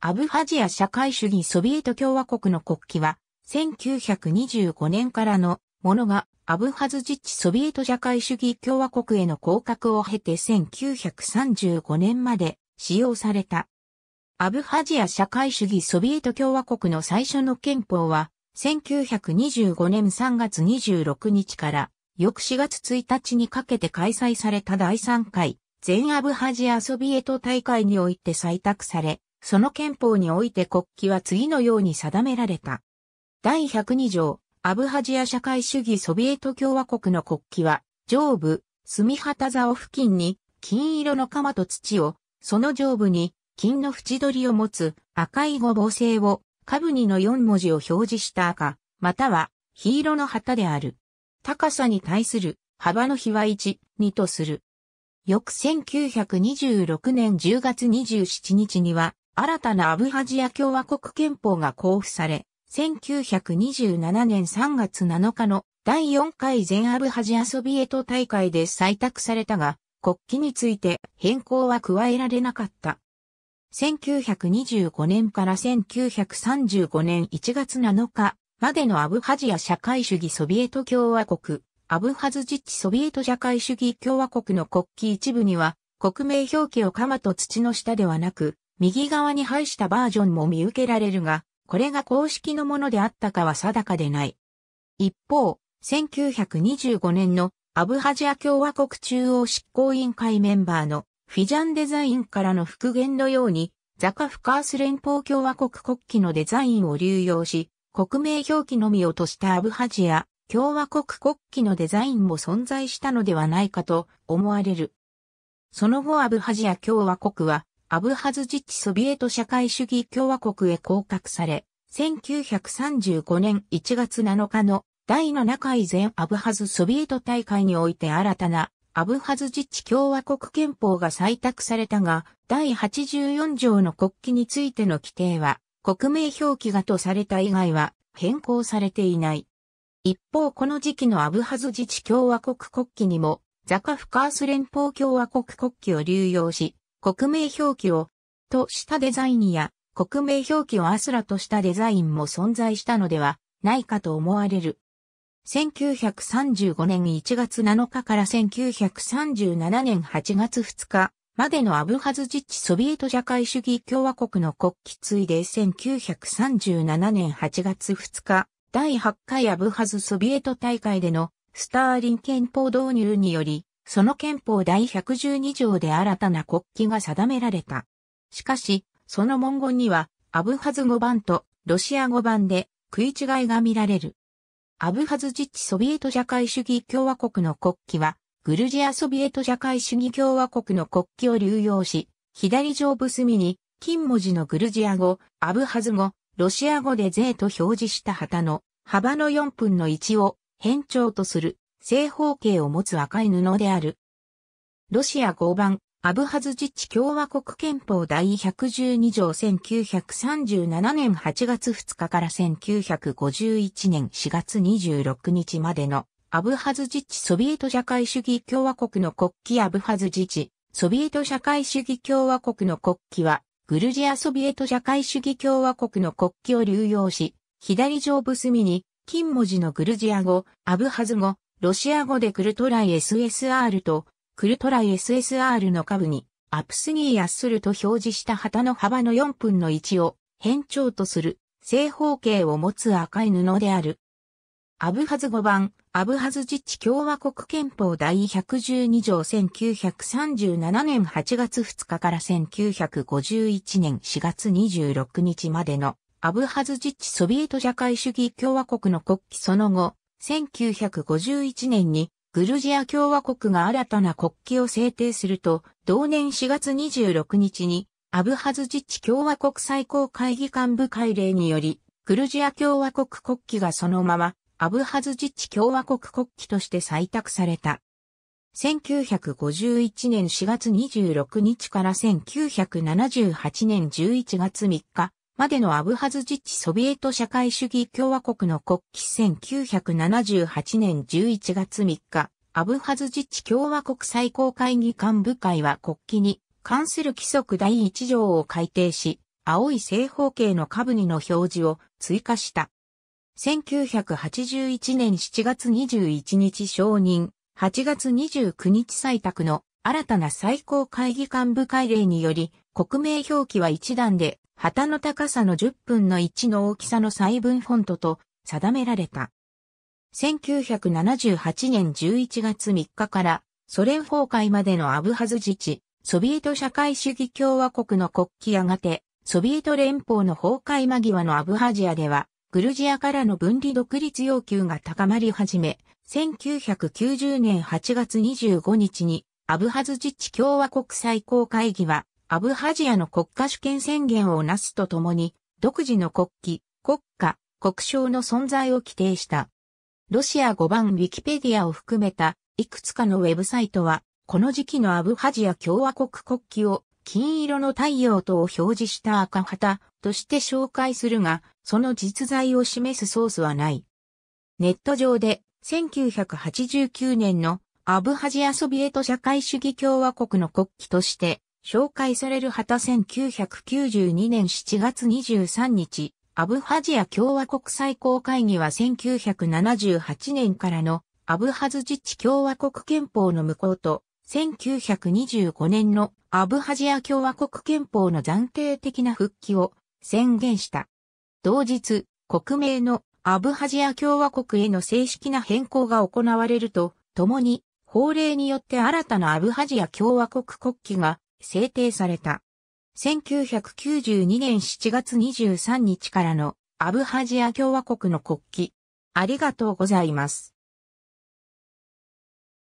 アブハジア社会主義ソビエト共和国の国旗は、1925年からのものが、アブハズ自治ソビエト社会主義共和国への降格を経て1935年まで使用された。アブハジア社会主義ソビエト共和国の最初の憲法は、1925年3月26日から翌4月1日にかけて開催された第3回全アブハジアソビエト大会において採択され、その憲法において国旗は次のように定められた。第102条、アブハジア社会主義ソビエト共和国の国旗は、上部、墨旗を付近に、金色の鎌と土を、その上部に、金の縁取りを持つ赤いごぼう星を、カブにの4文字を表示した赤、または、黄色の旗である。高さに対する幅の比は1、2とする。翌1926年10月27日には、新たなアブハジア共和国憲法が交付され、1927年3月7日の第4回全アブハジアソビエト大会で採択されたが、国旗について変更は加えられなかった。1925年から1935年1月7日までのアブハジア社会主義ソビエト共和国、アブハズ自治ソビエト社会主義共和国の国旗一部には、国名表記を鎌と土の下ではなく、右側に配したバージョンも見受けられるが、これが公式のものであったかは定かでない。一方、1925年のアブハジア共和国中央執行委員会メンバーのフィジャンデザインからの復元のように、ザカフカース連邦共和国国旗のデザインを流用し、国名表記のみをとしたアブハジア共和国国旗のデザインも存在したのではないかと思われる。その後アブハジア共和国はアブハズジ治チソビエト社会主義共和国へ降格され、1935年1月7日の第7回全アブハズソビエト大会において新たなアブハズ自治共和国憲法が採択されたが、第84条の国旗についての規定は、国名表記がとされた以外は変更されていない。一方この時期のアブハズ自治共和国国旗にも、ザカフカース連邦共和国国旗を流用し、国名表記をとしたデザインや国名表記をアスラとしたデザインも存在したのではないかと思われる。1935年1月7日から1937年8月2日までのアブハズ自治ソビエト社会主義共和国の国旗ついで1937年8月2日第8回アブハズソビエト大会でのスターリン憲法導入によりその憲法第112条で新たな国旗が定められた。しかし、その文言には、アブハズ語版とロシア語版で食い違いが見られる。アブハズ自治ソビエト社会主義共和国の国旗は、グルジアソビエト社会主義共和国の国旗を流用し、左上部隅に、金文字のグルジア語、アブハズ語、ロシア語で税と表示した旗の幅の4分の1を変調とする。正方形を持つ赤い布である。ロシア合版、アブハズ自治共和国憲法第112条1937年8月2日から1951年4月26日までのアブハズ自治ソビエト社会主義共和国の国旗アブハズ自治ソビエト社会主義共和国の国旗はグルジアソビエト社会主義共和国の国旗を流用し左上部隅に金文字のグルジア語、アブハズ語、ロシア語でクルトライ SSR と、クルトライ SSR の下部に、アプスギーヤッスルと表示した旗の幅の4分の1を、変調とする、正方形を持つ赤い布である。アブハズ語版、アブハズ自治共和国憲法第112条1937年8月2日から1951年4月26日までの、アブハズ自治ソビエト社会主義共和国の国旗その後、1951年にグルジア共和国が新たな国旗を制定すると、同年4月26日に、アブハズ自治共和国最高会議幹部会令により、グルジア共和国国旗がそのまま、アブハズ自治共和国国旗として採択された。1951年4月26日から1978年11月3日、までのアブハズジチソビエト社会主義共和国の国旗1978年11月3日、アブハズジチ共和国最高会議幹部会は国旗に関する規則第1条を改定し、青い正方形の下部にの表示を追加した。1981年7月21日承認、8月29日採択の新たな最高会議幹部会令により、国名表記は一段で旗の高さの10分の1の大きさの細分フォントと定められた。1978年11月3日からソ連崩壊までのアブハズ自治、ソビエト社会主義共和国の国旗やがて、ソビエト連邦の崩壊間際のアブハジアでは、グルジアからの分離独立要求が高まり始め、1990年8月25日にアブハズ自治共和国最高会議はアブハジアの国家主権宣言をなすとともに、独自の国旗、国家、国章の存在を規定した。ロシア5番ウィキペディアを含めた、いくつかのウェブサイトは、この時期のアブハジア共和国国旗を、金色の太陽とを表示した赤旗として紹介するが、その実在を示すソースはない。ネット上で、1989年のアブハジアソビエト社会主義共和国の国旗として紹介される旗1992年7月23日、アブハジア共和国最高会議は1978年からのアブハズ自治共和国憲法の無効と、1925年のアブハジア共和国憲法の暫定的な復帰を宣言した。同日、国名のアブハジア共和国への正式な変更が行われると、ともに法令によって新たなアブハジア共和国国旗が制定された。1992年7月23日からのアブハジア共和国の国旗。ありがとうございます。